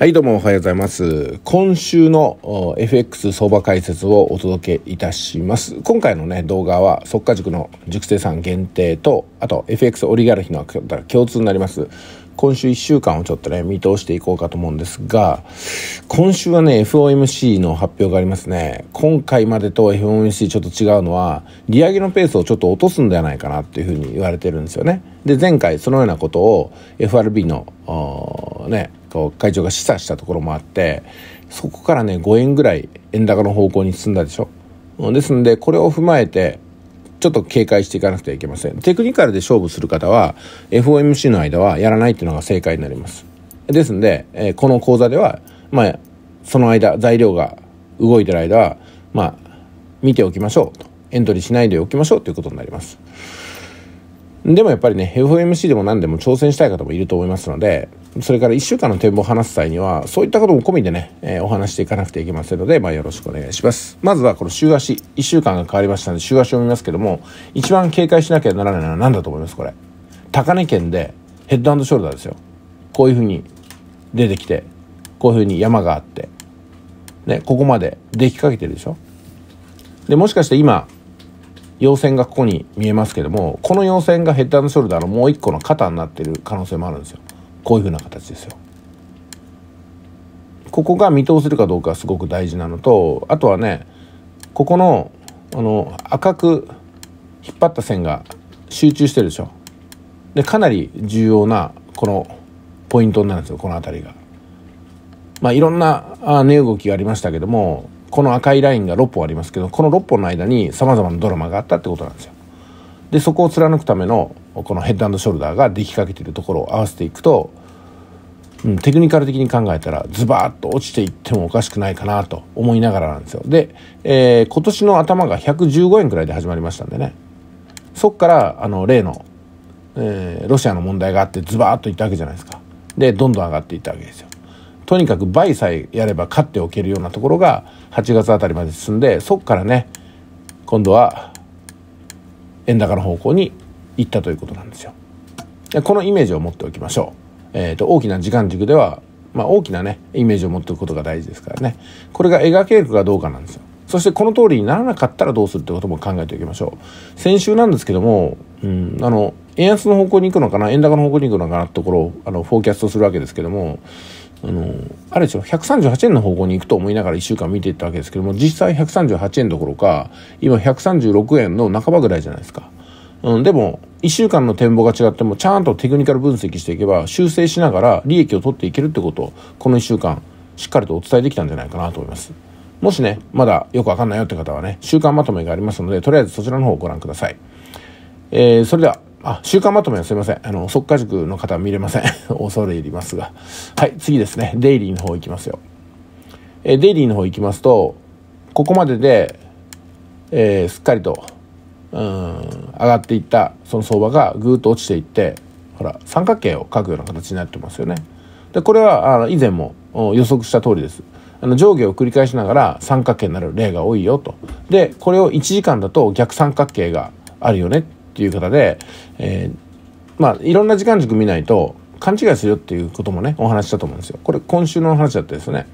はい、どうもおはようございます。今週の FX 相場解説をお届けいたします。今回のね、動画は、速稼塾の塾生さん限定と、あと FX オリガルヒの共通になります。今週1週間をちょっとね、見通していこうかと思うんですが、今週はね、FOMC の発表がありますね。今回までと FOMC ちょっと違うのは、利上げのペースをちょっと落とすんではないかなっていうふうに言われてるんですよね。で、前回そのようなことを FRB の、ね、と会長が示唆したところもあってそこからね5円ぐらい円高の方向に進んだでしょですのでこれを踏まえてちょっと警戒していかなくてはいけませんテクニカルで勝負する方は FOMC の間はやらないっていうのが正解になりますですので、えこの講座ではまあその間材料が動いてる間はまあ見ておきましょうとエントリーしないでおきましょうということになりますでもやっぱりね、FOMC でも何でも挑戦したい方もいると思いますので、それから1週間の展望を話す際には、そういったことも込みでね、えー、お話していかなくてはいけませんので、まあ、よろしくお願いします。まずはこの週足、1週間が変わりましたので、週足を見ますけども、一番警戒しなきゃならないのは何だと思います、これ。高値圏でヘッドショルダーですよ。こういうふうに出てきて、こういうふうに山があって、ね、ここまで出来かけてるでしょ。で、もしかして今、陽線がここに見えますけどもこの陽線がヘッダーのショルダーのもう一個の肩になってる可能性もあるんですよこういう風な形ですよここが見通せるかどうかすごく大事なのとあとはねここのあの赤く引っ張った線が集中してるでしょでかなり重要なこのポイントになるんですよこの辺りが。まあ、いろんな値動きがありましたけどもこの赤いラインが6本ありますけどこの6本の間にさまざまなドラマがあったってことなんですよ。でそこを貫くためのこのヘッドショルダーができかけてるところを合わせていくと、うん、テクニカル的に考えたらズバーッと落ちていってもおかしくないかなと思いながらなんですよ。で、えー、今年の頭が115円くらいで始まりましたんでねそっからあの例の、えー、ロシアの問題があってズバーッといったわけじゃないですか。でどんどん上がっていったわけですよ。とにかく倍さえやれば勝っておけるようなところが8月あたりまで進んでそこからね今度は円高の方向に行ったということなんですよ。このイメージを持っておきましょう。えーと、大きな時間軸では、まあ、大きなねイメージを持っておくことが大事ですからねこれが描けるかどうかなんですよ。そしてこの通りにならなかったらどうするってことも考えておきましょう。先週なんですけども、うん、あの円安の方向に行くのかな円高の方向に行くのかなってところをあのフォーキャストするわけですけどもあの、あれでしょ、138円の方向に行くと思いながら1週間見ていったわけですけども、実際138円どころか、今136円の半ばぐらいじゃないですか。うん、でも、1週間の展望が違っても、ちゃんとテクニカル分析していけば、修正しながら利益を取っていけるってことを、この1週間、しっかりとお伝えできたんじゃないかなと思います。もしね、まだよくわかんないよって方はね、週間まとめがありますので、とりあえずそちらの方をご覧ください。えー、それでは、あ、週刊まとめはすいません。あの、速化塾の方は見れません。恐れ入りますが。はい、次ですね。デイリーの方行きますよ。えデイリーの方行きますと、ここまでで、えー、すっかりと、うん、上がっていった、その相場がぐーっと落ちていって、ほら、三角形を書くような形になってますよね。で、これは、あの、以前も予測した通りです。あの上下を繰り返しながら三角形になる例が多いよと。で、これを1時間だと逆三角形があるよねっていう方で、えー、まあいろんな時間軸見ないと勘違いするよっていうこともねお話したと思うんですよ。これ今週の話だったですね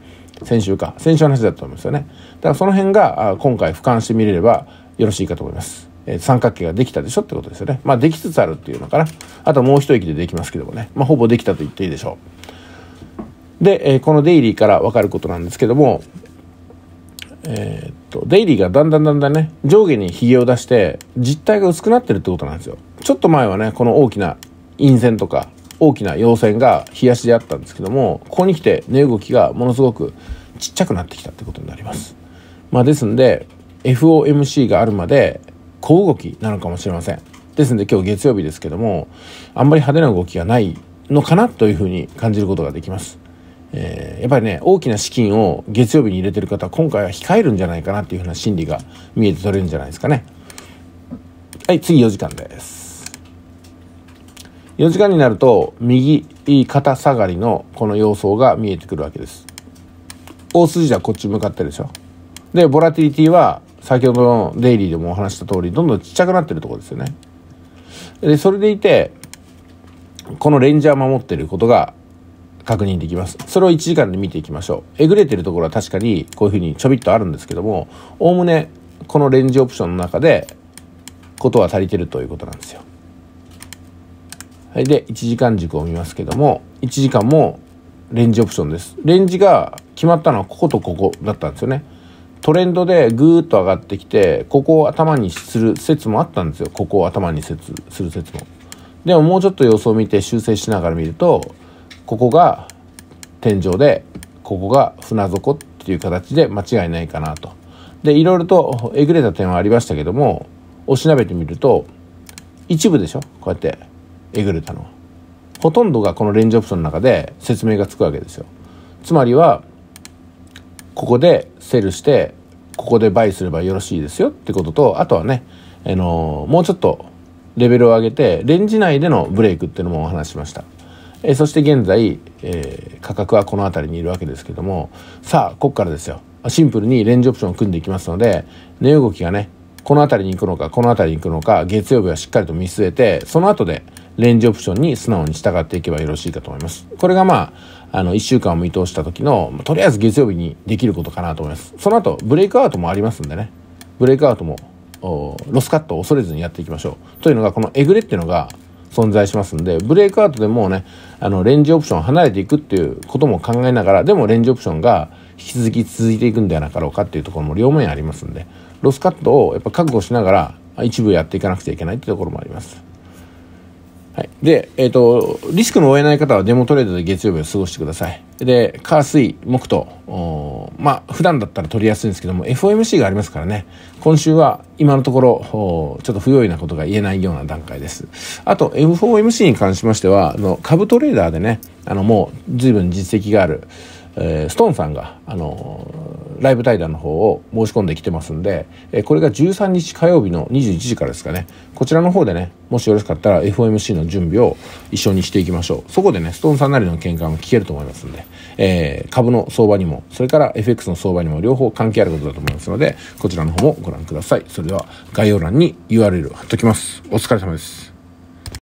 先週か先週の話だったと思うんですよね。だからその辺が今回俯瞰してみれればよろしいかと思います。え三角形ができたでしょってことですよね。まあできつつあるっていうのかな。あともう一息でできますけどもね。まあほぼできたと言っていいでしょう。で、えこのデイリーから分かることなんですけども、えー、っと、デイリーがだんだんだんだんね、上下にヒゲを出して、実体が薄くなってるってことなんですよ。ちょっと前はね、この大きな陰線とか、大きな陽線が日足であったんですけども、ここに来て値動きがものすごくちっちゃくなってきたってことになります。まあ、ですんで、FOMC があるまで、小動きなのかもしれません。ですんで今日月曜日ですけども、あんまり派手な動きがないのかなというふうに感じることができます。えー、やっぱりね大きな資金を月曜日に入れてる方は今回は控えるんじゃないかなっていうふうな心理が見えて取れるんじゃないですかねはい次4時間です4時間になると右肩下がりのこの様相が見えてくるわけです大筋はこっち向かってるでしょでボラティリティは先ほどのデイリーでもお話した通りどんどんちっちゃくなってるとこですよねでそれでいてこのレンジャー守ってることが確認できます。それを1時間で見ていきましょう。えぐれてるところは確かにこういうふうにちょびっとあるんですけども、おおむねこのレンジオプションの中でことは足りてるということなんですよ。はい、で、1時間軸を見ますけども、1時間もレンジオプションです。レンジが決まったのはこことここだったんですよね。トレンドでぐーっと上がってきて、ここを頭にする説もあったんですよ。ここを頭にする説も。でももうちょっと様子を見て修正しながら見ると、ここが天井でここが船底っていう形で間違いないかなと。でいろいろとえぐれた点はありましたけどもおしなべてみると一部でしょこうやってえぐれたのは。ほとんどがこのレンジオプションの中で説明がつくわけですよ。つまりはここでセルしてここでバイすればよろしいですよってこととあとはね、あのもうちょっとレベルを上げてレンジ内でのブレイクっていうのもお話しました。えそして現在、えー、価格はこの辺りにいるわけですけどもさあここからですよシンプルにレンジオプションを組んでいきますので値動きがねこの辺りに行くのかこの辺りに行くのか月曜日はしっかりと見据えてその後でレンジオプションに素直に従っていけばよろしいかと思います。これがまあ、あの、1週間を見通した時の、とりあえず月曜日にできることかなと思います。その後、ブレイクアウトもありますんでね。ブレイクアウトも、ロスカットを恐れずにやっていきましょう。というのが、このえぐれっていうのが、存在しますんで、ブレイクアウトでもうね、あの、レンジオプション離れていくっていうことも考えながら、でもレンジオプションが引き続き続いていくんではなかろうかっていうところも両面ありますんで、ロスカットをやっぱ覚悟しながら、一部やっていかなくちゃいけないっていうところもあります。はい、で、えっ、ー、と、リスクの負えない方はデモトレードで月曜日を過ごしてください。で、火、水、木と、まあ、普段だったら取りやすいんですけども、FOMC がありますからね、今週は今のところ、ちょっと不用意なことが言えないような段階です。あと、FOMC に関しましては、あの株トレーダーでね、あの、もう随分実績がある、えー、ストーンさんが、あのー、ライブ対談の方を申し込んできてますんで、えー、これが13日火曜日の21時からですかね、こちらの方でね、もしよろしかったら FOMC の準備を一緒にしていきましょう。そこでね、ストーンさんなりの見解も聞けると思いますんで、えー、株の相場にも、それから FX の相場にも両方関係あることだと思いますので、こちらの方もご覧ください。それでは概要欄に URL 貼っときます。お疲れ様です。